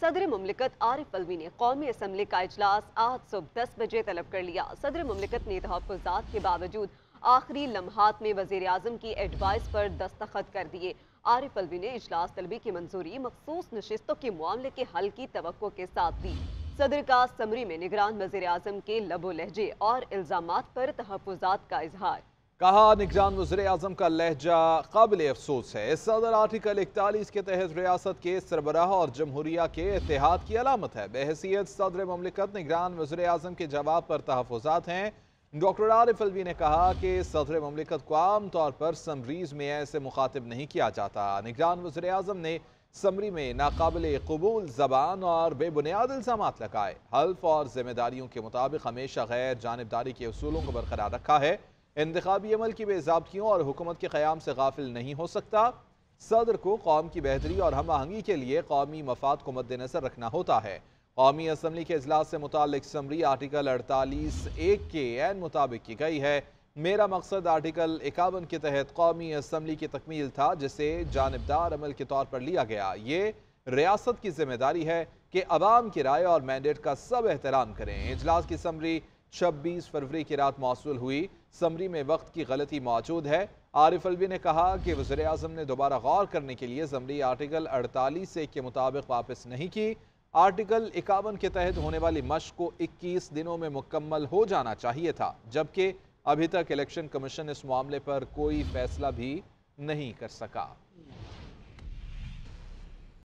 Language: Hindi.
सदर ममलिकत आरिफ अलवी ने कौमी असम्बली का अजलास आज सुबह दस बजे तलब कर लिया सदर ममलिकत ने तहफात के बावजूद आखिरी लम्हात में वजीर अजम की एडवाइस पर दस्तखत कर दिए आरिफ अलवी ने इजलास तलबी की मंजूरी मखसूस नशस्तों के मामले के हल की तो के साथ दी सदर का समरी में निगरान वजीर अजम के लबो लहजे और इल्ज़ाम पर तहफात का इजहार कहा निगरान वजर अजम का लहजा काबिल अफसोस है सदर आर्टिकल इकतालीस के तहत रियासत के सरबराह और जमहूरिया के इतिहाद की अलामत है बहसीत सदर ममलिकत निगरान वजर अजम के जवाब पर तहफात हैं डॉक्टर आरिफ अलवी ने कहा कि सदर ममलिकत को आम तौर पर समरीज में ऐसे मुखातिब नहीं किया जाता निगरान वजर अजम ने समरी में नाकबिल कबूल जबान और बेबुनियाद इल्ज़ाम लगाए हल्फ और जिम्मेदारियों के मुताबिक हमेशा गैर जानबदारी के असूलों को बरकरार रखा है इंतबी अमल की बेजाबतियों और हुकूमत के क़्याम से गाफिल नहीं हो सकता सदर को कौम की बेहतरी और हम आहंगी के लिए कौमी मफाद को मद्देनजर रखना होता है कौमी असम्बली के अजलास से मुतक समरी आर्टिकल अड़तालीस एक के एन मुताबिक की गई है मेरा मकसद आर्टिकल इक्यावन के तहत कौमी असम्बली की तकमील था जिसे जानबदार अमल के तौर पर लिया गया ये रियासत की जिम्मेदारी है कि आवाम की राय और मैंडेट का सब एहतराम करें इजलास की समरी छब्बीस फरवरी की रात मौसू हुई समरी में वक्त की गलती मौजूद है आरिफ अलवी ने कहा कि वजर अजम ने दोबारा गौर करने के लिए जमरी आर्टिकल अड़तालीस एक के मुताबिक वापस नहीं की आर्टिकल इक्यावन के तहत होने वाली मश को इक्कीस दिनों में मुकम्मल हो जाना चाहिए था जबकि अभी तक इलेक्शन कमीशन इस मामले पर कोई फैसला भी नहीं कर सका